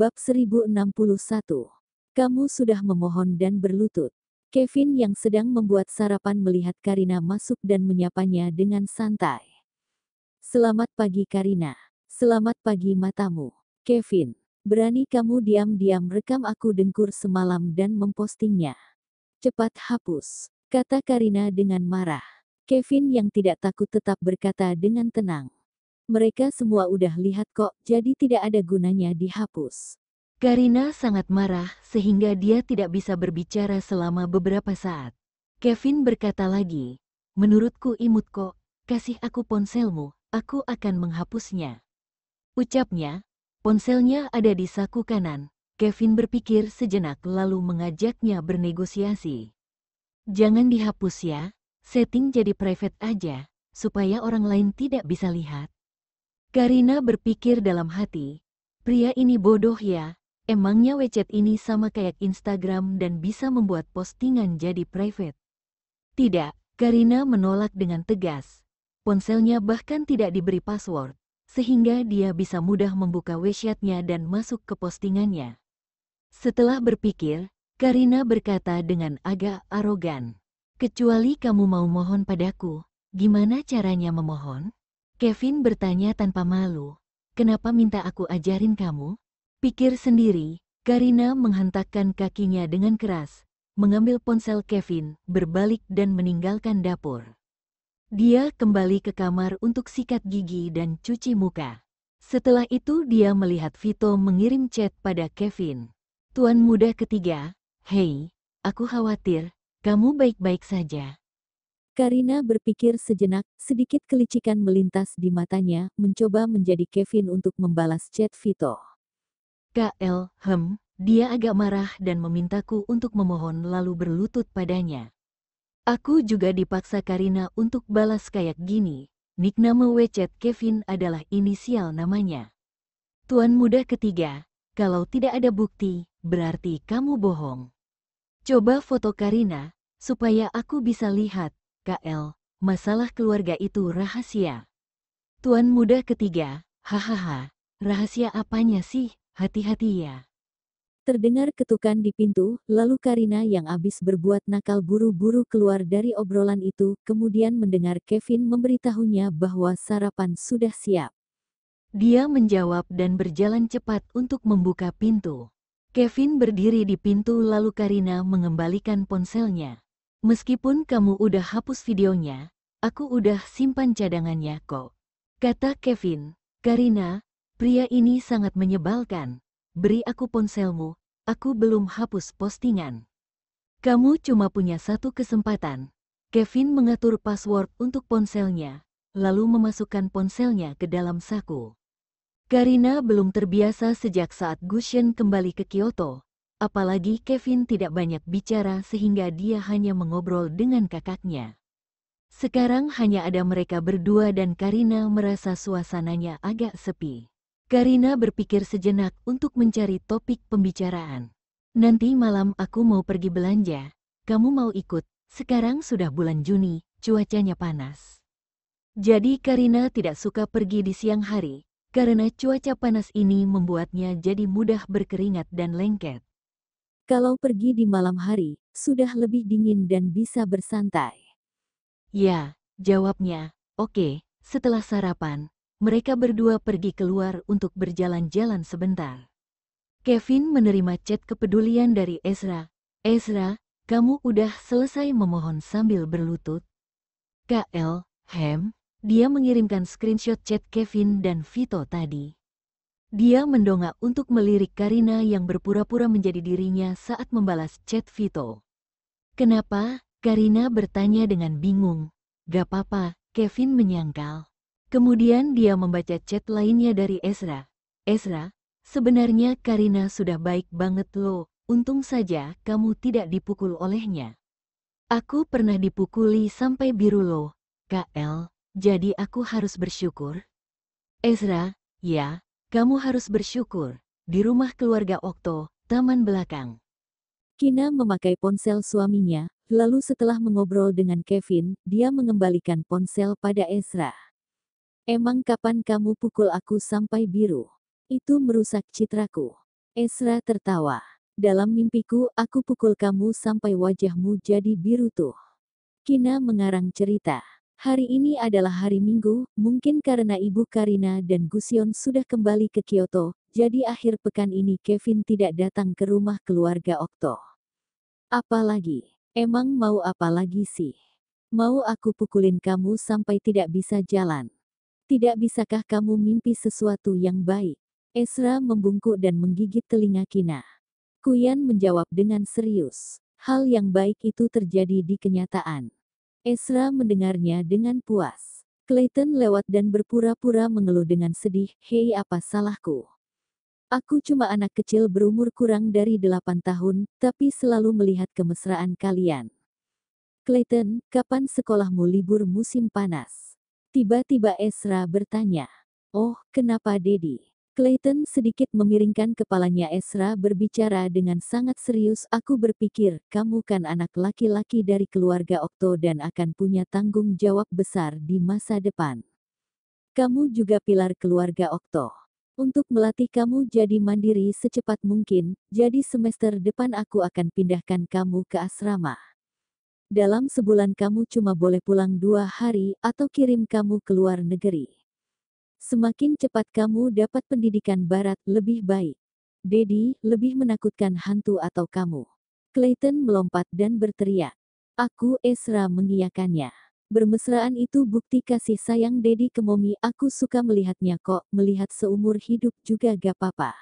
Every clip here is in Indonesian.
Bab 1061. Kamu sudah memohon dan berlutut. Kevin yang sedang membuat sarapan melihat Karina masuk dan menyapanya dengan santai. Selamat pagi Karina. Selamat pagi matamu. Kevin, berani kamu diam-diam rekam aku dengkur semalam dan mempostingnya. Cepat hapus, kata Karina dengan marah. Kevin yang tidak takut tetap berkata dengan tenang mereka semua udah lihat kok, jadi tidak ada gunanya dihapus. Karina sangat marah sehingga dia tidak bisa berbicara selama beberapa saat. Kevin berkata lagi, Menurutku imut kok. kasih aku ponselmu, aku akan menghapusnya. Ucapnya, ponselnya ada di saku kanan. Kevin berpikir sejenak lalu mengajaknya bernegosiasi. Jangan dihapus ya, setting jadi private aja, supaya orang lain tidak bisa lihat. Karina berpikir dalam hati, pria ini bodoh ya, emangnya WeChat ini sama kayak Instagram dan bisa membuat postingan jadi private. Tidak, Karina menolak dengan tegas. Ponselnya bahkan tidak diberi password, sehingga dia bisa mudah membuka WeChatnya dan masuk ke postingannya. Setelah berpikir, Karina berkata dengan agak arogan, Kecuali kamu mau mohon padaku, gimana caranya memohon? Kevin bertanya tanpa malu, kenapa minta aku ajarin kamu? Pikir sendiri, Karina menghentakkan kakinya dengan keras, mengambil ponsel Kevin, berbalik dan meninggalkan dapur. Dia kembali ke kamar untuk sikat gigi dan cuci muka. Setelah itu dia melihat Vito mengirim chat pada Kevin. Tuan muda ketiga, Hei, aku khawatir, kamu baik-baik saja. Karina berpikir sejenak, sedikit kelicikan melintas di matanya, mencoba menjadi Kevin untuk membalas chat Vito. KL, hem, dia agak marah dan memintaku untuk memohon lalu berlutut padanya. Aku juga dipaksa Karina untuk balas kayak gini. Nickname WeChat Kevin adalah inisial namanya. Tuan muda ketiga, kalau tidak ada bukti, berarti kamu bohong. Coba foto Karina, supaya aku bisa lihat KL, masalah keluarga itu rahasia. Tuan muda ketiga, hahaha, rahasia apanya sih, hati-hati ya. Terdengar ketukan di pintu, lalu Karina yang abis berbuat nakal buru-buru keluar dari obrolan itu, kemudian mendengar Kevin memberitahunya bahwa sarapan sudah siap. Dia menjawab dan berjalan cepat untuk membuka pintu. Kevin berdiri di pintu lalu Karina mengembalikan ponselnya. Meskipun kamu udah hapus videonya, aku udah simpan cadangannya kok. Kata Kevin, Karina, pria ini sangat menyebalkan. Beri aku ponselmu, aku belum hapus postingan. Kamu cuma punya satu kesempatan. Kevin mengatur password untuk ponselnya, lalu memasukkan ponselnya ke dalam saku. Karina belum terbiasa sejak saat Gushen kembali ke Kyoto, apalagi Kevin tidak banyak bicara sehingga dia hanya mengobrol dengan kakaknya. Sekarang hanya ada mereka berdua dan Karina merasa suasananya agak sepi. Karina berpikir sejenak untuk mencari topik pembicaraan. Nanti malam aku mau pergi belanja. Kamu mau ikut? Sekarang sudah bulan Juni, cuacanya panas. Jadi Karina tidak suka pergi di siang hari, karena cuaca panas ini membuatnya jadi mudah berkeringat dan lengket. Kalau pergi di malam hari, sudah lebih dingin dan bisa bersantai. Ya, jawabnya. Oke, setelah sarapan, mereka berdua pergi keluar untuk berjalan-jalan sebentar. Kevin menerima chat kepedulian dari Ezra. Ezra, kamu udah selesai memohon sambil berlutut? KL, Hem, dia mengirimkan screenshot chat Kevin dan Vito tadi. Dia mendongak untuk melirik Karina yang berpura-pura menjadi dirinya saat membalas chat Vito. Kenapa? Karina bertanya dengan bingung. Gak apa-apa, Kevin menyangkal. Kemudian dia membaca chat lainnya dari Ezra. Ezra, sebenarnya Karina sudah baik banget loh, untung saja kamu tidak dipukul olehnya. Aku pernah dipukuli sampai biru loh, KL, jadi aku harus bersyukur. Ezra, ya, kamu harus bersyukur, di rumah keluarga Okto, taman belakang. Kina memakai ponsel suaminya, lalu setelah mengobrol dengan Kevin, dia mengembalikan ponsel pada Ezra. Emang kapan kamu pukul aku sampai biru? Itu merusak citraku. Ezra tertawa. Dalam mimpiku, aku pukul kamu sampai wajahmu jadi biru tuh. Kina mengarang cerita. Hari ini adalah hari Minggu, mungkin karena Ibu Karina dan Gusion sudah kembali ke Kyoto, jadi akhir pekan ini Kevin tidak datang ke rumah keluarga Okto. Apalagi, emang mau apa lagi sih? Mau aku pukulin kamu sampai tidak bisa jalan? Tidak bisakah kamu mimpi sesuatu yang baik? Esra membungkuk dan menggigit telinga Kina. Kuyan menjawab dengan serius. Hal yang baik itu terjadi di kenyataan. Ezra mendengarnya dengan puas. Clayton lewat dan berpura-pura mengeluh dengan sedih, hei apa salahku? Aku cuma anak kecil berumur kurang dari delapan tahun, tapi selalu melihat kemesraan kalian. Clayton, kapan sekolahmu libur musim panas? Tiba-tiba Ezra bertanya. Oh, kenapa Dedi? Clayton sedikit memiringkan kepalanya Esra berbicara dengan sangat serius. Aku berpikir, kamu kan anak laki-laki dari keluarga Okto dan akan punya tanggung jawab besar di masa depan. Kamu juga pilar keluarga Okto. Untuk melatih kamu jadi mandiri secepat mungkin, jadi semester depan aku akan pindahkan kamu ke asrama. Dalam sebulan kamu cuma boleh pulang dua hari atau kirim kamu ke luar negeri. Semakin cepat kamu dapat pendidikan barat, lebih baik. Dedi, lebih menakutkan hantu atau kamu. Clayton melompat dan berteriak. Aku Esra mengiyakannya. Bermesraan itu bukti kasih sayang Dedi ke Momi. Aku suka melihatnya kok, melihat seumur hidup juga gak apa-apa.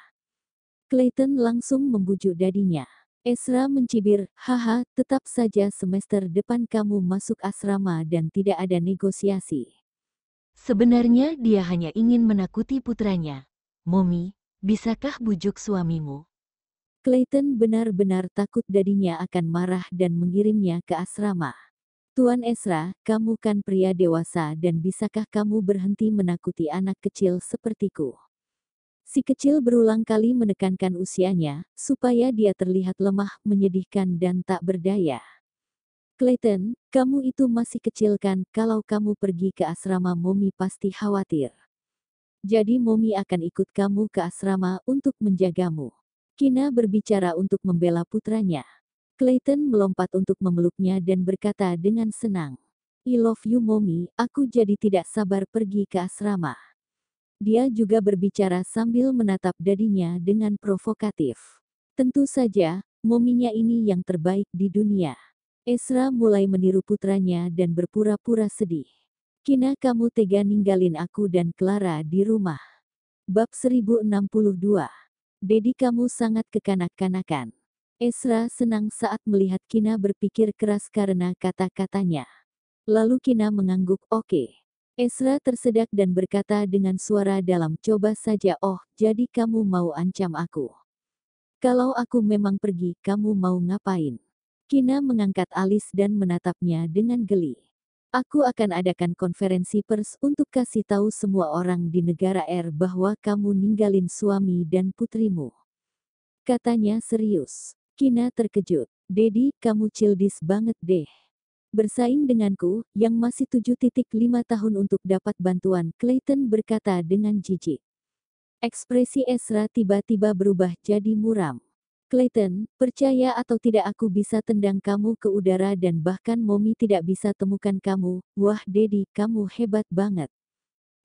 Clayton langsung membujuk dadinya. Esra mencibir, haha, tetap saja semester depan kamu masuk asrama dan tidak ada negosiasi. Sebenarnya dia hanya ingin menakuti putranya. Momi, bisakah bujuk suamimu? Clayton benar-benar takut dadinya akan marah dan mengirimnya ke asrama. Tuan Esra, kamu kan pria dewasa dan bisakah kamu berhenti menakuti anak kecil sepertiku? Si kecil berulang kali menekankan usianya, supaya dia terlihat lemah, menyedihkan dan tak berdaya. Clayton, kamu itu masih kecil kan, kalau kamu pergi ke asrama Momi pasti khawatir. Jadi Momi akan ikut kamu ke asrama untuk menjagamu. Kina berbicara untuk membela putranya. Clayton melompat untuk memeluknya dan berkata dengan senang. I love you Momi, aku jadi tidak sabar pergi ke asrama. Dia juga berbicara sambil menatap dadinya dengan provokatif. Tentu saja, mominya ini yang terbaik di dunia. Esra mulai meniru putranya dan berpura-pura sedih. Kina kamu tega ninggalin aku dan Clara di rumah. Bab 1062. Dedi kamu sangat kekanak-kanakan. Esra senang saat melihat Kina berpikir keras karena kata-katanya. Lalu Kina mengangguk oke. Okay. Ezra tersedak dan berkata dengan suara dalam coba saja oh, jadi kamu mau ancam aku. Kalau aku memang pergi, kamu mau ngapain? Kina mengangkat alis dan menatapnya dengan geli. Aku akan adakan konferensi pers untuk kasih tahu semua orang di negara R bahwa kamu ninggalin suami dan putrimu. Katanya serius. Kina terkejut. Dedi, kamu cildis banget deh. Bersaing denganku, yang masih 7.5 tahun untuk dapat bantuan, Clayton berkata dengan jijik. Ekspresi Esra tiba-tiba berubah jadi muram. Clayton, percaya atau tidak aku bisa tendang kamu ke udara dan bahkan Momi tidak bisa temukan kamu. Wah Dedi, kamu hebat banget.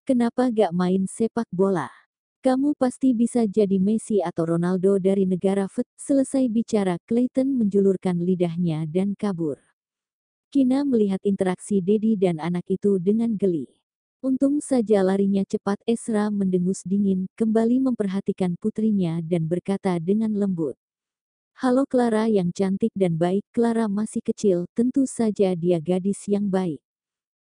Kenapa gak main sepak bola? Kamu pasti bisa jadi Messi atau Ronaldo dari negara fed. Selesai bicara, Clayton menjulurkan lidahnya dan kabur. Kina melihat interaksi Dedi dan anak itu dengan geli. Untung saja larinya cepat Esra mendengus dingin, kembali memperhatikan putrinya dan berkata dengan lembut. Halo Clara yang cantik dan baik, Clara masih kecil, tentu saja dia gadis yang baik.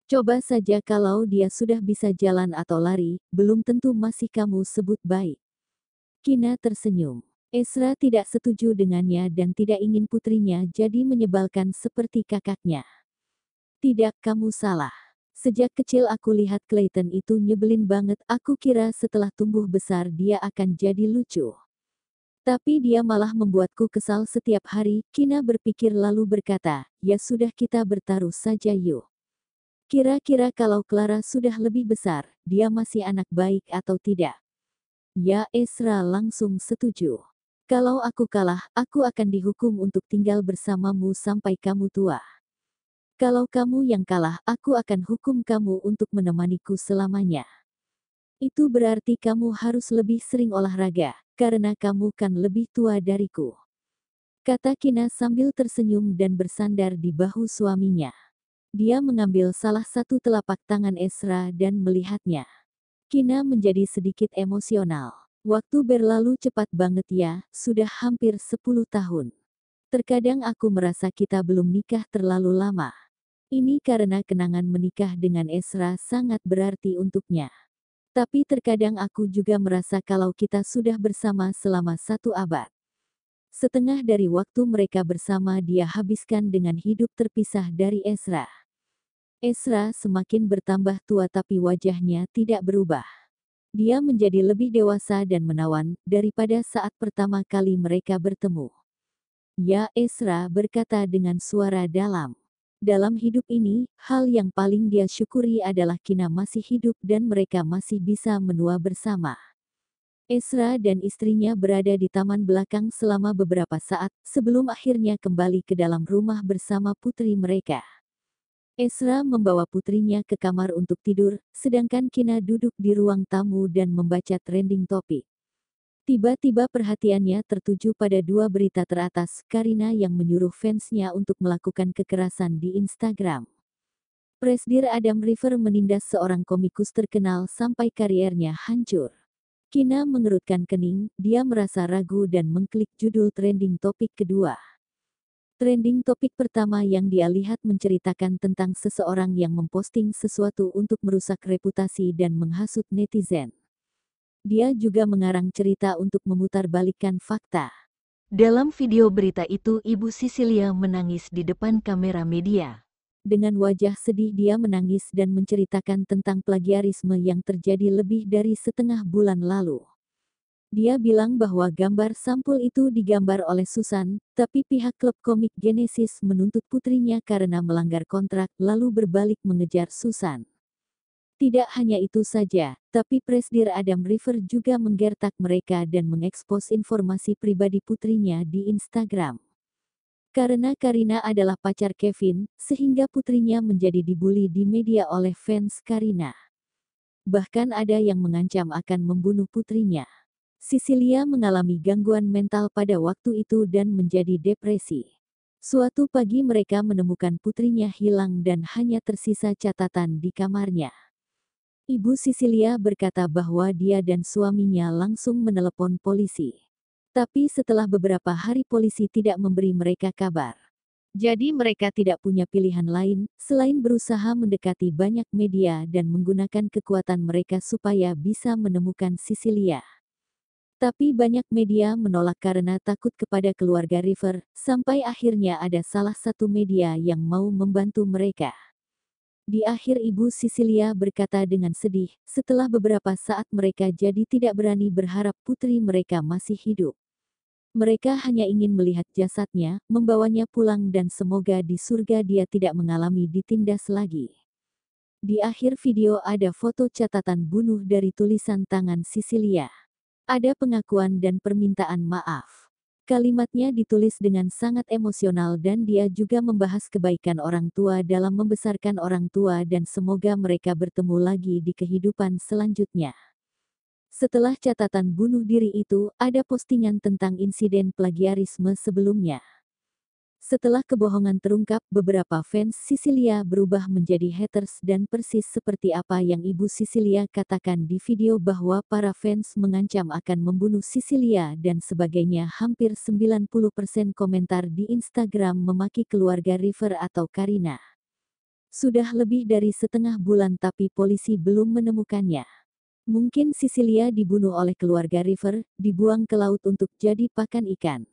Coba saja kalau dia sudah bisa jalan atau lari, belum tentu masih kamu sebut baik. Kina tersenyum. Esra tidak setuju dengannya dan tidak ingin putrinya jadi menyebalkan seperti kakaknya. Tidak kamu salah. Sejak kecil aku lihat Clayton itu nyebelin banget, aku kira setelah tumbuh besar dia akan jadi lucu. Tapi dia malah membuatku kesal setiap hari, Kina berpikir lalu berkata, ya sudah kita bertaruh saja yuk. Kira-kira kalau Clara sudah lebih besar, dia masih anak baik atau tidak? Ya Esra langsung setuju. Kalau aku kalah, aku akan dihukum untuk tinggal bersamamu sampai kamu tua. Kalau kamu yang kalah, aku akan hukum kamu untuk menemaniku selamanya. Itu berarti kamu harus lebih sering olahraga, karena kamu kan lebih tua dariku. Kata Kina sambil tersenyum dan bersandar di bahu suaminya. Dia mengambil salah satu telapak tangan Esra dan melihatnya. Kina menjadi sedikit emosional. Waktu berlalu cepat banget ya, sudah hampir 10 tahun. Terkadang aku merasa kita belum nikah terlalu lama. Ini karena kenangan menikah dengan Esra sangat berarti untuknya. Tapi terkadang aku juga merasa kalau kita sudah bersama selama satu abad. Setengah dari waktu mereka bersama dia habiskan dengan hidup terpisah dari Ezra. Ezra semakin bertambah tua tapi wajahnya tidak berubah dia menjadi lebih dewasa dan menawan daripada saat pertama kali mereka bertemu. Ya Esra berkata dengan suara dalam. Dalam hidup ini, hal yang paling dia syukuri adalah Kina masih hidup dan mereka masih bisa menua bersama. Esra dan istrinya berada di taman belakang selama beberapa saat sebelum akhirnya kembali ke dalam rumah bersama putri mereka. Esra membawa putrinya ke kamar untuk tidur, sedangkan Kina duduk di ruang tamu dan membaca trending topik. Tiba-tiba perhatiannya tertuju pada dua berita teratas Karina yang menyuruh fansnya untuk melakukan kekerasan di Instagram. Presdir Adam River menindas seorang komikus terkenal sampai kariernya hancur. Kina mengerutkan kening, dia merasa ragu dan mengklik judul trending topik kedua. Trending topik pertama yang dia lihat menceritakan tentang seseorang yang memposting sesuatu untuk merusak reputasi dan menghasut netizen. Dia juga mengarang cerita untuk memutarbalikkan fakta. Dalam video berita itu Ibu Sisilia menangis di depan kamera media. Dengan wajah sedih dia menangis dan menceritakan tentang plagiarisme yang terjadi lebih dari setengah bulan lalu. Dia bilang bahwa gambar sampul itu digambar oleh Susan, tapi pihak klub komik Genesis menuntut putrinya karena melanggar kontrak lalu berbalik mengejar Susan. Tidak hanya itu saja, tapi Presdir Adam River juga menggertak mereka dan mengekspos informasi pribadi putrinya di Instagram. Karena Karina adalah pacar Kevin, sehingga putrinya menjadi dibully di media oleh fans Karina. Bahkan ada yang mengancam akan membunuh putrinya. Sisilia mengalami gangguan mental pada waktu itu dan menjadi depresi. Suatu pagi mereka menemukan putrinya hilang dan hanya tersisa catatan di kamarnya. Ibu Sisilia berkata bahwa dia dan suaminya langsung menelepon polisi. Tapi setelah beberapa hari polisi tidak memberi mereka kabar. Jadi mereka tidak punya pilihan lain, selain berusaha mendekati banyak media dan menggunakan kekuatan mereka supaya bisa menemukan Sisilia. Tapi banyak media menolak karena takut kepada keluarga River, sampai akhirnya ada salah satu media yang mau membantu mereka. Di akhir Ibu Sisilia berkata dengan sedih, setelah beberapa saat mereka jadi tidak berani berharap putri mereka masih hidup. Mereka hanya ingin melihat jasadnya, membawanya pulang dan semoga di surga dia tidak mengalami ditindas lagi. Di akhir video ada foto catatan bunuh dari tulisan tangan Sisilia. Ada pengakuan dan permintaan maaf. Kalimatnya ditulis dengan sangat emosional dan dia juga membahas kebaikan orang tua dalam membesarkan orang tua dan semoga mereka bertemu lagi di kehidupan selanjutnya. Setelah catatan bunuh diri itu, ada postingan tentang insiden plagiarisme sebelumnya. Setelah kebohongan terungkap, beberapa fans Sicilia berubah menjadi haters dan persis seperti apa yang ibu Sicilia katakan di video bahwa para fans mengancam akan membunuh Sicilia dan sebagainya. Hampir 90% komentar di Instagram memaki keluarga River atau Karina. Sudah lebih dari setengah bulan tapi polisi belum menemukannya. Mungkin Sicilia dibunuh oleh keluarga River, dibuang ke laut untuk jadi pakan ikan.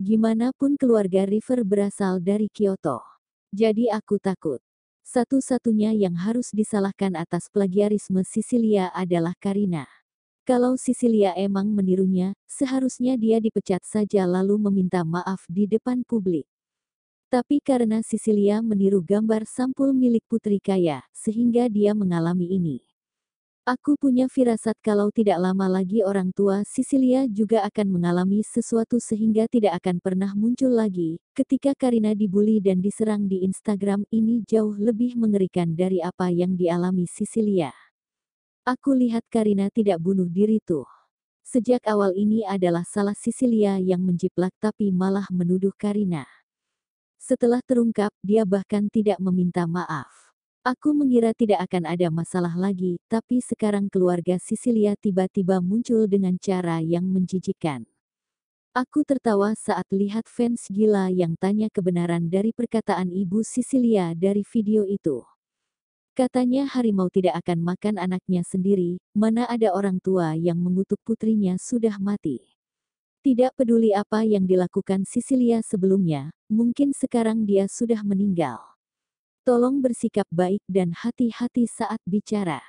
Gimana pun keluarga River berasal dari Kyoto. Jadi aku takut. Satu-satunya yang harus disalahkan atas plagiarisme Sicilia adalah Karina. Kalau Sicilia emang menirunya, seharusnya dia dipecat saja lalu meminta maaf di depan publik. Tapi karena Sicilia meniru gambar sampul milik putri kaya, sehingga dia mengalami ini. Aku punya firasat kalau tidak lama lagi orang tua Sisilia juga akan mengalami sesuatu sehingga tidak akan pernah muncul lagi. Ketika Karina dibully dan diserang di Instagram ini jauh lebih mengerikan dari apa yang dialami Sisilia. Aku lihat Karina tidak bunuh diri tuh. Sejak awal ini adalah salah Sisilia yang menjiplak tapi malah menuduh Karina. Setelah terungkap, dia bahkan tidak meminta maaf. Aku mengira tidak akan ada masalah lagi, tapi sekarang keluarga Sisilia tiba-tiba muncul dengan cara yang menjijikan. Aku tertawa saat lihat fans gila yang tanya kebenaran dari perkataan ibu Sisilia dari video itu. Katanya harimau tidak akan makan anaknya sendiri, mana ada orang tua yang mengutuk putrinya sudah mati. Tidak peduli apa yang dilakukan Sisilia sebelumnya, mungkin sekarang dia sudah meninggal. Tolong bersikap baik dan hati-hati saat bicara.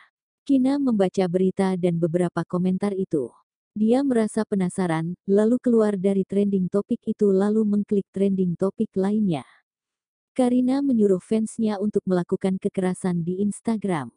Kina membaca berita dan beberapa komentar itu. Dia merasa penasaran, lalu keluar dari trending topik itu lalu mengklik trending topik lainnya. Karina menyuruh fansnya untuk melakukan kekerasan di Instagram.